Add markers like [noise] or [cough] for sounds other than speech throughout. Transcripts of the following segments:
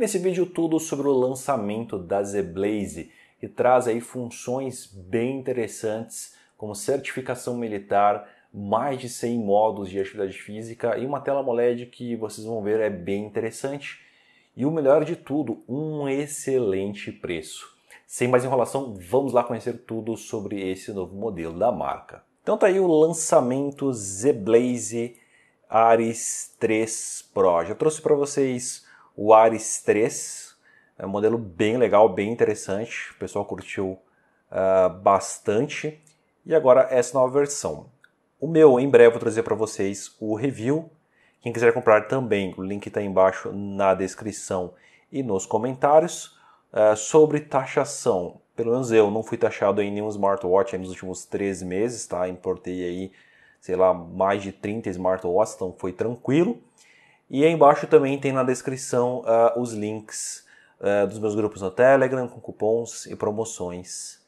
nesse vídeo tudo sobre o lançamento da ZBlaze, que traz aí funções bem interessantes, como certificação militar, mais de 100 modos de atividade física e uma tela AMOLED que vocês vão ver é bem interessante. E o melhor de tudo, um excelente preço. Sem mais enrolação, vamos lá conhecer tudo sobre esse novo modelo da marca. Então tá aí o lançamento ZBlaze Ares 3 Pro. Já trouxe para vocês o Ares 3. É um modelo bem legal, bem interessante. O pessoal curtiu uh, bastante. E agora essa nova versão. O meu, em breve, vou trazer para vocês o review. Quem quiser comprar também, o link está embaixo na descrição e nos comentários. Uh, sobre taxação, pelo menos eu não fui taxado em nenhum smartwatch nos últimos três meses, tá? Importei aí, sei lá, mais de 30 smartwatches, então foi tranquilo. E aí embaixo também tem na descrição uh, os links uh, dos meus grupos no Telegram com cupons e promoções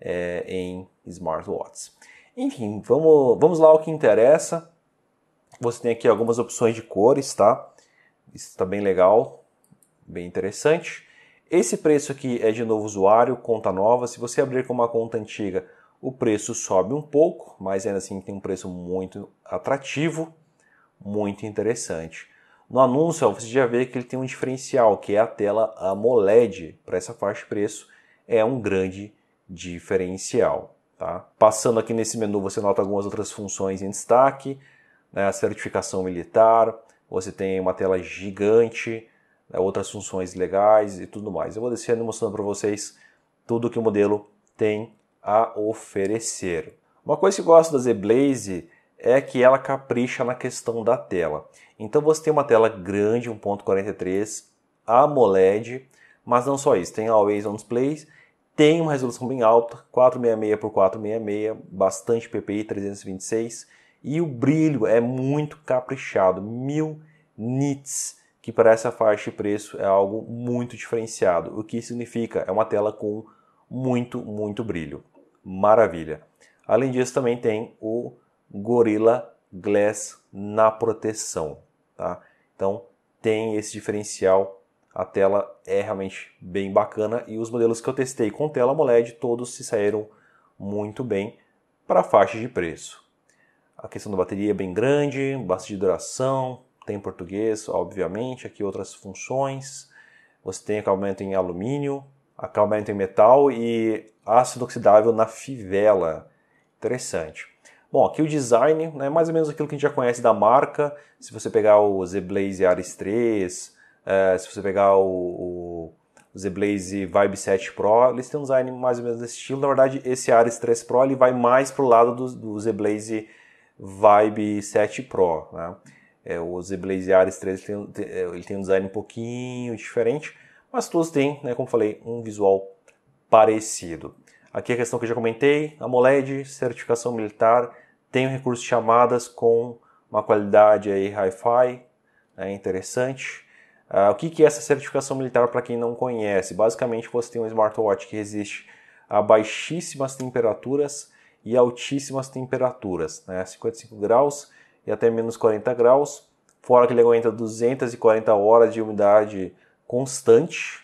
eh, em smartwatches. Enfim, vamos, vamos lá ao que interessa. Você tem aqui algumas opções de cores, tá? Isso está bem legal, bem interessante. Esse preço aqui é de novo usuário, conta nova. Se você abrir com uma conta antiga, o preço sobe um pouco, mas ainda assim tem um preço muito atrativo, muito interessante. No anúncio, ó, você já vê que ele tem um diferencial, que é a tela AMOLED para essa faixa de preço, é um grande diferencial. Tá? Passando aqui nesse menu, você nota algumas outras funções em destaque, né, a certificação militar, você tem uma tela gigante, né, outras funções legais e tudo mais. Eu vou descendo mostrando para vocês tudo que o modelo tem a oferecer. Uma coisa que eu gosto da Z Blaze é que ela capricha na questão da tela. Então você tem uma tela grande, 1.43, AMOLED, mas não só isso, tem Always On Display, tem uma resolução bem alta, 466 por 466, bastante PPI 326 e o brilho é muito caprichado, 1000 nits, que para essa faixa de preço é algo muito diferenciado, o que significa é uma tela com muito, muito brilho. Maravilha. Além disso, também tem o Gorilla Glass na proteção, tá? Então tem esse diferencial, a tela é realmente bem bacana e os modelos que eu testei com tela AMOLED todos se saíram muito bem para a faixa de preço. A questão da bateria é bem grande, bastante duração, tem português, obviamente, aqui outras funções. Você tem acabamento em alumínio, acabamento em metal e ácido oxidável na fivela. Interessante. Bom, aqui o design né, é mais ou menos aquilo que a gente já conhece da marca. Se você pegar o Zblaze Ares 3, é, se você pegar o, o Zblaze Vibe 7 Pro, eles têm um design mais ou menos desse estilo. Na verdade, esse Ares 3 Pro ele vai mais para o lado do, do Zblaze Vibe 7 Pro. Né? É, o Zblaze Ares 3 ele tem, é, ele tem um design um pouquinho diferente, mas todos têm, né, como falei, um visual parecido. Aqui é a questão que eu já comentei, a MOLED, certificação militar, tem um recurso de chamadas com uma qualidade aí hi-fi, é interessante. Uh, o que, que é essa certificação militar para quem não conhece? Basicamente você tem um smartwatch que resiste a baixíssimas temperaturas e altíssimas temperaturas, né, 55 graus e até menos 40 graus, fora que ele aguenta 240 horas de umidade constante,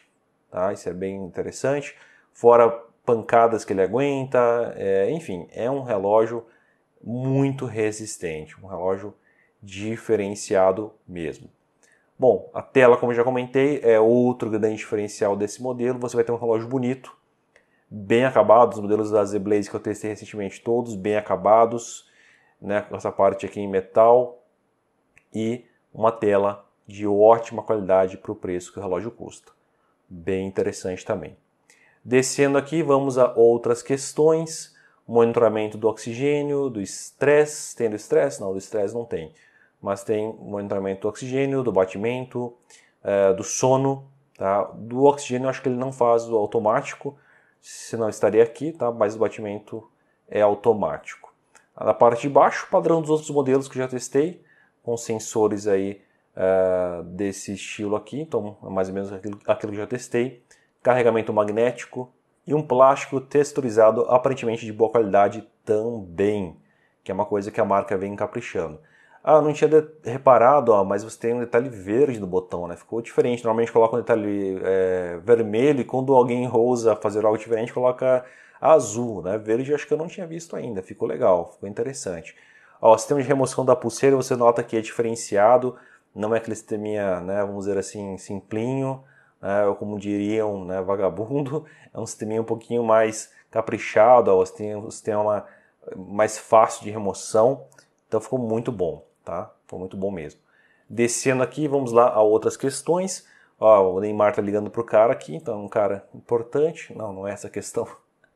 tá? Isso é bem interessante. Fora pancadas que ele aguenta, é, enfim, é um relógio muito resistente, um relógio diferenciado mesmo. Bom, a tela, como eu já comentei, é outro grande diferencial desse modelo. Você vai ter um relógio bonito, bem acabado. Os modelos da z que eu testei recentemente, todos bem acabados, né, com essa parte aqui em metal e uma tela de ótima qualidade para o preço que o relógio custa. Bem interessante também. Descendo aqui, vamos a outras questões: monitoramento do oxigênio, do estresse. tendo estresse? Não, do estresse não tem. Mas tem monitoramento do oxigênio, do batimento, eh, do sono. Tá? Do oxigênio, acho que ele não faz o automático, senão estaria aqui, tá? mas o batimento é automático. Na parte de baixo, padrão dos outros modelos que já testei, com sensores aí eh, desse estilo aqui, então é mais ou menos aquilo, aquilo que já testei carregamento magnético e um plástico texturizado aparentemente de boa qualidade também, que é uma coisa que a marca vem caprichando. Ah, não tinha reparado, ó, mas você tem um detalhe verde no botão, né? Ficou diferente. Normalmente coloca um detalhe é, vermelho e quando alguém ousa fazer algo diferente, coloca azul, né? Verde acho que eu não tinha visto ainda. Ficou legal, ficou interessante. Ó, o sistema de remoção da pulseira, você nota que é diferenciado. Não é aquele sisteminha, né, vamos dizer assim, simplinho né, ou como diriam, né, vagabundo, [laughs] é um sisteminha um pouquinho mais caprichado, ó, tem assim, um sistema mais fácil de remoção, então ficou muito bom, tá? Foi muito bom mesmo. Descendo aqui, vamos lá a outras questões. Ó, o Neymar tá ligando pro cara aqui, então um cara importante. Não, não é essa questão.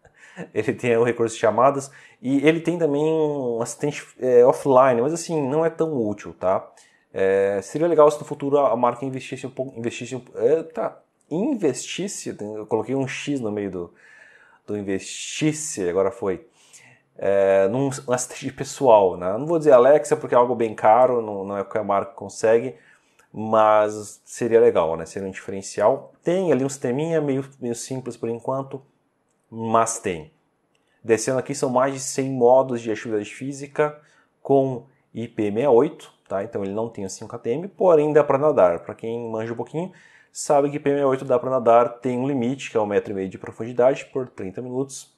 [laughs] Ele tem o recurso de chamadas e ele tem também um assistente é, offline, mas assim, não é tão útil, tá? É, seria legal se no futuro a marca investisse um pouco. Investisse, é, tá, investisse, eu coloquei um X no meio do, do investisse, agora foi. É, num assistente pessoal, né? Não vou dizer Alexa porque é algo bem caro, não, não é qualquer marca que consegue, mas seria legal, né? Seria um diferencial. Tem ali um sisteminha meio, meio simples por enquanto, mas tem. Descendo aqui são mais de 100 modos de atividade física com IP68, Tá? Então ele não tem o 5 ATM, porém dá para nadar. Para quem manja um pouquinho, sabe que P68 dá para nadar, tem um limite, que é um metro e meio de profundidade por 30 minutos,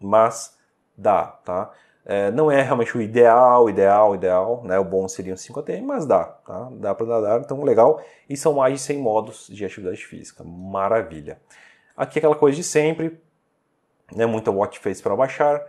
mas dá, tá? É, não é realmente o ideal, ideal, ideal, né? O bom seria um 5 ATM, mas dá, tá? Dá para nadar, então legal. E são mais de 100 modos de atividade física, maravilha. Aqui é aquela coisa de sempre, né? Muita watch face para baixar,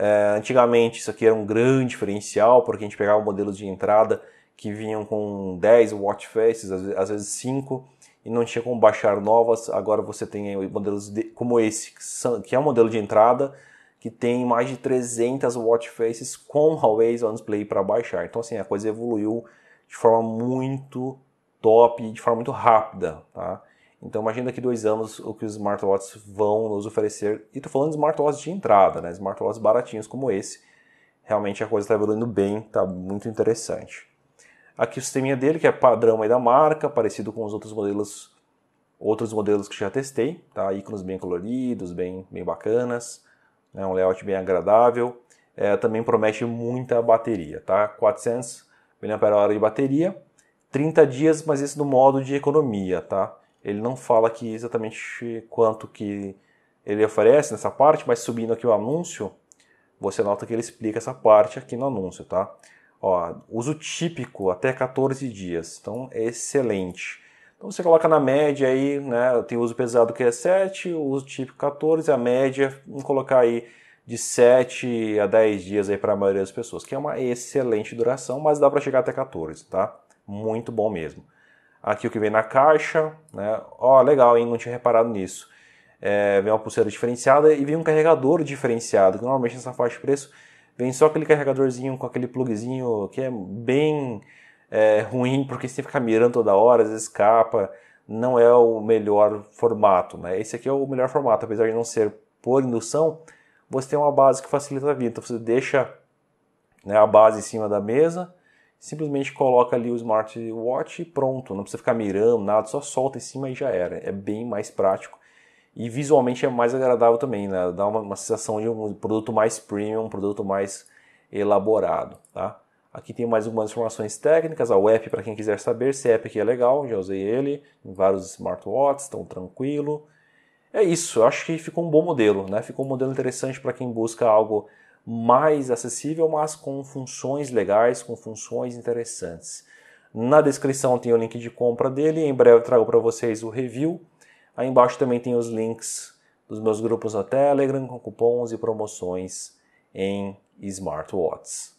é, antigamente isso aqui era um grande diferencial, porque a gente pegava modelos de entrada que vinham com 10 watch faces, às vezes 5, e não tinha como baixar novas. Agora você tem modelos de, como esse, que, são, que, é um modelo de entrada, que tem mais de 300 watch faces com always On Display para baixar. Então assim, a coisa evoluiu de forma muito top, de forma muito rápida, tá? Então imagina daqui dois anos o que os smartwatches vão nos oferecer. E estou falando de smartwatches de entrada, né? Smartwatches baratinhos como esse. Realmente a coisa está evoluindo bem, está muito interessante. Aqui o sisteminha dele, que é padrão da marca, parecido com os outros modelos, outros modelos que já testei, tá? Ícones bem coloridos, bem, bem bacanas, né? um layout bem agradável. É, também promete muita bateria, tá? 400 mAh de bateria, 30 dias, mas isso no modo de economia, tá? Ele não fala aqui exatamente quanto que ele oferece nessa parte, mas subindo aqui o anúncio, você nota que ele explica essa parte aqui no anúncio, tá? Ó, uso típico até 14 dias, então é excelente. Então você coloca na média aí, né? Tem uso pesado que é 7, uso típico 14, a média, vamos colocar aí de 7 a 10 dias aí para a maioria das pessoas, que é uma excelente duração, mas dá para chegar até 14, tá? Muito bom mesmo aqui o que vem na caixa, né? Ó, oh, legal, hein? Não tinha reparado nisso. É, vem uma pulseira diferenciada e vem um carregador diferenciado, que normalmente nessa faixa de preço vem só aquele carregadorzinho com aquele plugzinho que é bem é, ruim, porque você tem que ficar mirando toda hora, às vezes escapa, não é o melhor formato, né? Esse aqui é o melhor formato, apesar de não ser por indução, você tem uma base que facilita a vida, então você deixa né, a base em cima da mesa, simplesmente coloca ali o smartwatch e pronto, não precisa ficar mirando nada, só solta em cima e já era. É bem mais prático e visualmente é mais agradável também, né? Dá uma, uma sensação de um produto mais premium, um produto mais elaborado, tá? Aqui tem mais algumas informações técnicas, o app para quem quiser saber, esse app aqui é legal, já usei ele em vários smartwatches, estão tranquilo. É isso, eu acho que ficou um bom modelo, né? Ficou um modelo interessante para quem busca algo mais acessível, mas com funções legais, com funções interessantes. Na descrição tem o link de compra dele, em breve trago para vocês o review. Aí embaixo também tem os links dos meus grupos no Telegram com cupons e promoções em smartwatches.